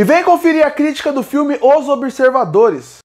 E vem conferir a crítica do filme Os Observadores.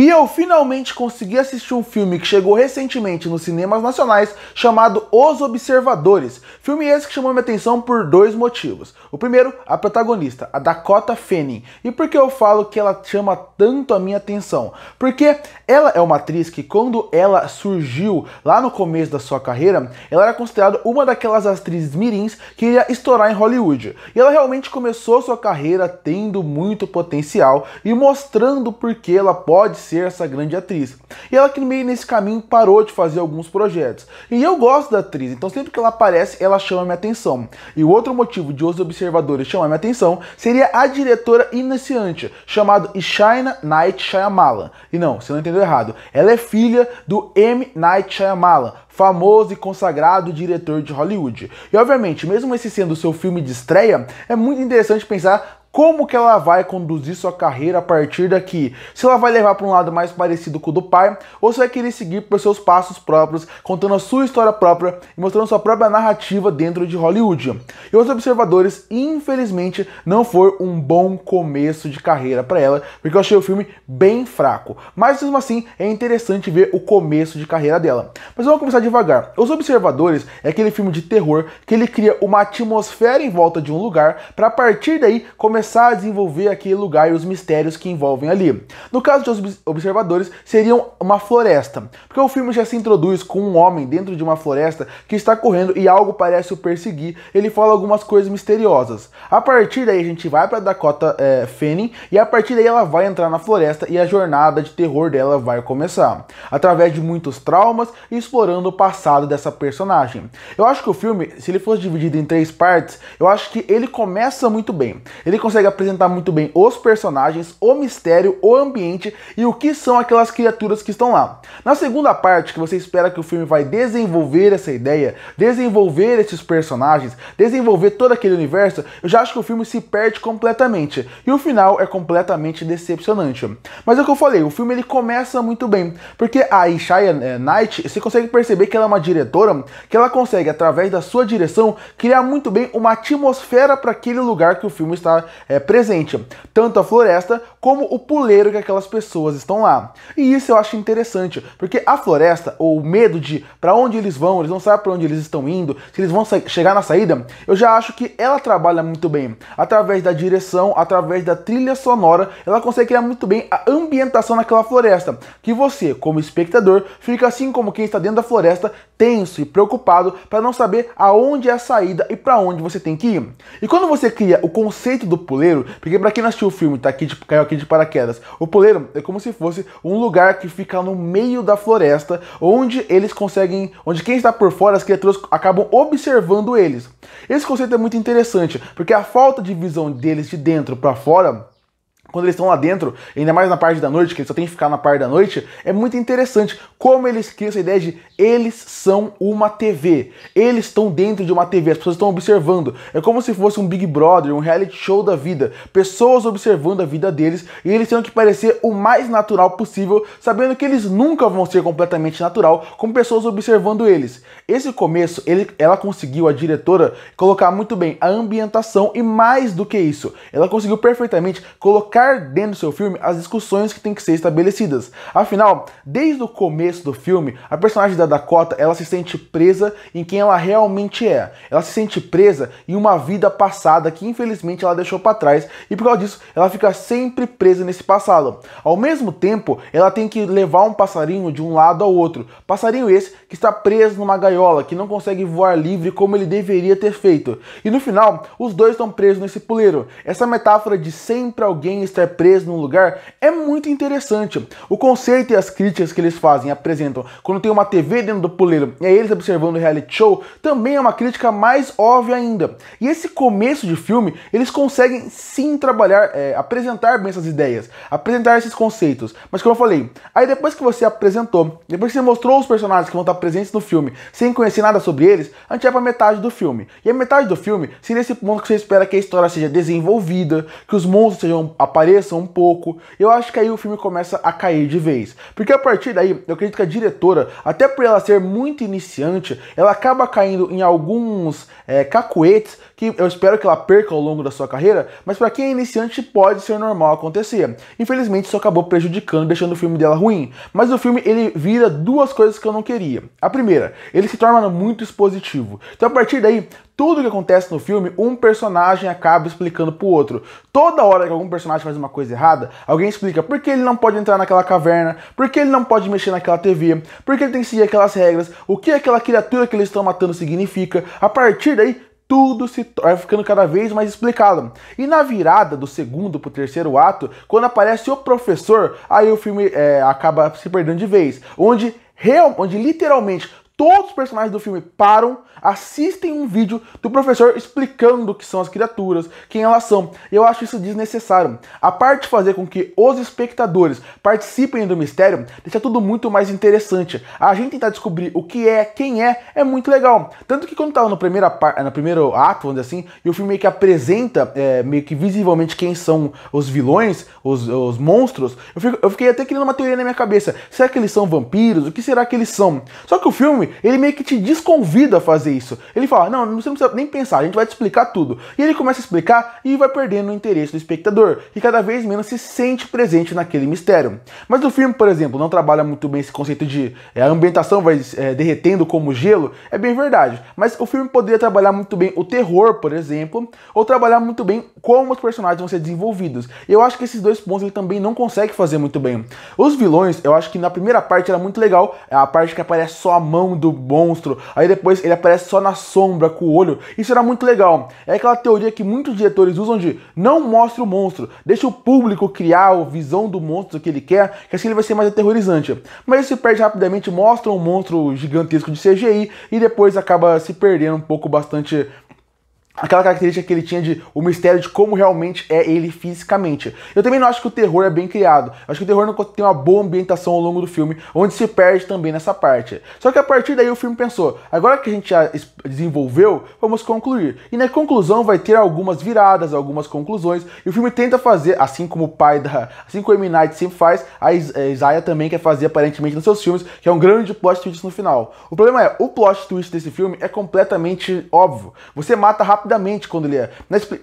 E eu finalmente consegui assistir um filme que chegou recentemente nos cinemas nacionais chamado os Observadores. Filme esse que chamou minha atenção por dois motivos. O primeiro, a protagonista, a Dakota Fanning. E por que eu falo que ela chama tanto a minha atenção? Porque ela é uma atriz que quando ela surgiu lá no começo da sua carreira, ela era considerada uma daquelas atrizes mirins que iria estourar em Hollywood. E ela realmente começou sua carreira tendo muito potencial e mostrando por que ela pode ser essa grande atriz. E ela que meio nesse caminho parou de fazer alguns projetos. E eu gosto atriz. Então sempre que ela aparece, ela chama minha atenção. E o outro motivo de os observadores chamar minha atenção seria a diretora iniciante, chamada Ishaina Night Shyamalan. E não, você não entendeu errado. Ela é filha do M. Night Shyamalan, famoso e consagrado diretor de Hollywood. E obviamente, mesmo esse sendo o seu filme de estreia, é muito interessante pensar como que ela vai conduzir sua carreira a partir daqui. Se ela vai levar para um lado mais parecido com o do pai, ou se vai querer seguir por seus passos próprios, contando a sua história própria e mostrando sua própria narrativa dentro de Hollywood. E os observadores, infelizmente, não foi um bom começo de carreira para ela, porque eu achei o filme bem fraco. Mas mesmo assim, é interessante ver o começo de carreira dela. Mas vamos começar devagar. Os Observadores é aquele filme de terror que ele cria uma atmosfera em volta de um lugar para a partir daí começar começar a desenvolver aquele lugar e os mistérios que envolvem ali. No caso de Os Observadores, seriam uma floresta, porque o filme já se introduz com um homem dentro de uma floresta que está correndo e algo parece o perseguir, ele fala algumas coisas misteriosas. A partir daí a gente vai para Dakota é, Fanning e a partir daí ela vai entrar na floresta e a jornada de terror dela vai começar, através de muitos traumas e explorando o passado dessa personagem. Eu acho que o filme, se ele fosse dividido em três partes, eu acho que ele começa muito bem. Ele consegue consegue apresentar muito bem os personagens, o mistério, o ambiente e o que são aquelas criaturas que estão lá. Na segunda parte, que você espera que o filme vai desenvolver essa ideia, desenvolver esses personagens, desenvolver todo aquele universo, eu já acho que o filme se perde completamente. E o final é completamente decepcionante. Mas é o que eu falei, o filme ele começa muito bem, porque a Ishaya eh, Knight, você consegue perceber que ela é uma diretora, que ela consegue, através da sua direção, criar muito bem uma atmosfera para aquele lugar que o filme está é, presente, tanto a floresta como o puleiro que aquelas pessoas estão lá. E isso eu acho interessante, porque a floresta, ou o medo de para onde eles vão, eles não sabem para onde eles estão indo, se eles vão chegar na saída, eu já acho que ela trabalha muito bem. Através da direção, através da trilha sonora, ela consegue criar muito bem a ambientação naquela floresta, que você, como espectador, fica assim como quem está dentro da floresta, tenso e preocupado para não saber aonde é a saída e para onde você tem que ir. E quando você cria o conceito do Poleiro, porque para quem não assistiu o filme, tá aqui de, caiu aqui de paraquedas, o Poleiro é como se fosse um lugar que fica no meio da floresta, onde eles conseguem, onde quem está por fora, as criaturas acabam observando eles. Esse conceito é muito interessante, porque a falta de visão deles de dentro para fora quando eles estão lá dentro, ainda mais na parte da noite, que eles só tem que ficar na parte da noite, é muito interessante como eles criam essa ideia de eles são uma TV. Eles estão dentro de uma TV, as pessoas estão observando. É como se fosse um Big Brother, um reality show da vida. Pessoas observando a vida deles e eles têm que parecer o mais natural possível, sabendo que eles nunca vão ser completamente natural, com pessoas observando eles. Esse começo, ele, ela conseguiu, a diretora, colocar muito bem a ambientação e mais do que isso, ela conseguiu perfeitamente colocar colocar dentro do seu filme as discussões que têm que ser estabelecidas. Afinal, desde o começo do filme, a personagem da Dakota ela se sente presa em quem ela realmente é. Ela se sente presa em uma vida passada que infelizmente ela deixou para trás e por causa disso ela fica sempre presa nesse passado. Ao mesmo tempo, ela tem que levar um passarinho de um lado ao outro. Passarinho esse que está preso numa gaiola, que não consegue voar livre como ele deveria ter feito. E no final, os dois estão presos nesse puleiro. Essa metáfora de sempre alguém estar é preso num lugar é muito interessante. O conceito e as críticas que eles fazem, apresentam, quando tem uma TV dentro do puleiro e é eles observando o reality show, também é uma crítica mais óbvia ainda. E esse começo de filme, eles conseguem sim trabalhar, é, apresentar bem essas ideias, apresentar esses conceitos. Mas como eu falei, aí depois que você apresentou, depois que você mostrou os personagens que vão estar presentes no filme, sem conhecer nada sobre eles, a gente vai pra metade do filme. E a metade do filme seria nesse ponto que você espera que a história seja desenvolvida, que os monstros sejam aparecidos apareça um pouco. Eu acho que aí o filme começa a cair de vez. Porque a partir daí, eu acredito que a diretora, até por ela ser muito iniciante, ela acaba caindo em alguns é, cacuetes que eu espero que ela perca ao longo da sua carreira, mas para quem é iniciante pode ser normal acontecer. Infelizmente isso acabou prejudicando, deixando o filme dela ruim. Mas o filme ele vira duas coisas que eu não queria. A primeira, ele se torna muito expositivo. Então a partir daí, tudo que acontece no filme, um personagem acaba explicando pro outro. Toda hora que algum personagem faz uma coisa errada, alguém explica por que ele não pode entrar naquela caverna, por que ele não pode mexer naquela TV, por que ele tem que seguir aquelas regras, o que aquela criatura que eles estão matando significa. A partir daí, tudo se vai ficando cada vez mais explicado. E na virada do segundo pro terceiro ato, quando aparece o professor, aí o filme é, acaba se perdendo de vez. Onde, real, onde literalmente todos os personagens do filme param, assistem um vídeo do professor explicando o que são as criaturas, quem elas são. Eu acho isso desnecessário. A parte de fazer com que os espectadores participem do mistério, deixa tudo muito mais interessante. A gente tentar descobrir o que é, quem é, é muito legal. Tanto que quando tava tá no, primeira eh, no primeiro ato, vamos dizer assim, e o filme meio que apresenta, é, meio que visivelmente quem são os vilões, os, os monstros, eu, fico... eu fiquei até criando uma teoria na minha cabeça. Será que eles são vampiros? O que será que eles são? Só que o filme ele meio que te desconvida a fazer isso. Ele fala: não, você não precisa nem pensar, a gente vai te explicar tudo. E ele começa a explicar e vai perdendo o interesse do espectador, que cada vez menos se sente presente naquele mistério. Mas o filme, por exemplo, não trabalha muito bem esse conceito de é, a ambientação vai é, derretendo como gelo, é bem verdade. Mas o filme poderia trabalhar muito bem o terror, por exemplo, ou trabalhar muito bem como os personagens vão ser desenvolvidos. Eu acho que esses dois pontos ele também não consegue fazer muito bem. Os vilões, eu acho que na primeira parte era muito legal, a parte que aparece só a mão do monstro, aí depois ele aparece só na sombra com o olho. Isso era muito legal. É aquela teoria que muitos diretores usam de não mostre o monstro, deixa o público criar a visão do monstro que ele quer, que assim ele vai ser mais aterrorizante. Mas isso se perde rapidamente, mostra um monstro gigantesco de CGI e depois acaba se perdendo um pouco bastante aquela característica que ele tinha de o mistério de como realmente é ele fisicamente. Eu também não acho que o terror é bem criado. Eu acho que o terror não tem uma boa ambientação ao longo do filme, onde se perde também nessa parte. Só que a partir daí o filme pensou, agora que a gente já desenvolveu, vamos concluir. E na conclusão vai ter algumas viradas, algumas conclusões, e o filme tenta fazer, assim como o pai da, assim como o M. sempre faz, a eh, Isaiah também quer fazer aparentemente nos seus filmes, que é um grande plot twist no final. O problema é, o plot twist desse filme é completamente óbvio. Você mata rápido rapidamente quando ele é.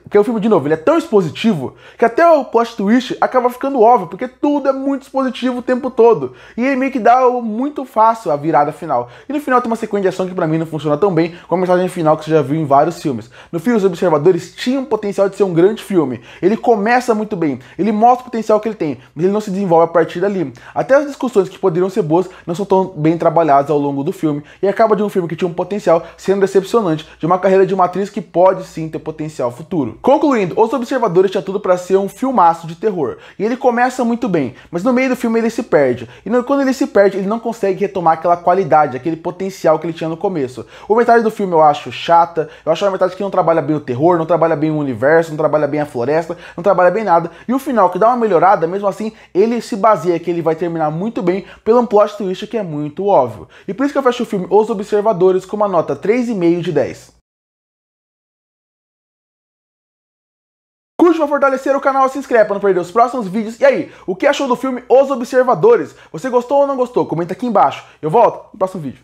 Porque o filme, de novo, ele é tão expositivo que até o plot twist acaba ficando óbvio, porque tudo é muito expositivo o tempo todo. E ele meio que dá muito fácil a virada final. E no final tem uma sequência de ação que para mim não funciona tão bem como a mensagem final que você já viu em vários filmes. No filme, Os Observadores tinha um potencial de ser um grande filme. Ele começa muito bem, ele mostra o potencial que ele tem, mas ele não se desenvolve a partir dali. Até as discussões que poderiam ser boas não são tão bem trabalhadas ao longo do filme, e acaba de um filme que tinha um potencial sendo decepcionante, de uma carreira de uma atriz que pode pode sim ter potencial futuro. Concluindo, Os Observadores tinha tudo para ser um filmaço de terror. E ele começa muito bem, mas no meio do filme ele se perde. E no, quando ele se perde, ele não consegue retomar aquela qualidade, aquele potencial que ele tinha no começo. O metade do filme eu acho chata, eu acho a metade que não trabalha bem o terror, não trabalha bem o universo, não trabalha bem a floresta, não trabalha bem nada. E o final, que dá uma melhorada, mesmo assim, ele se baseia que ele vai terminar muito bem pelo plot twist que é muito óbvio. E por isso que eu fecho o filme Os Observadores com uma nota 3,5 de 10. Curte pra fortalecer o canal, se inscreve pra não perder os próximos vídeos. E aí, o que achou do filme Os Observadores? Você gostou ou não gostou? Comenta aqui embaixo. Eu volto no próximo vídeo.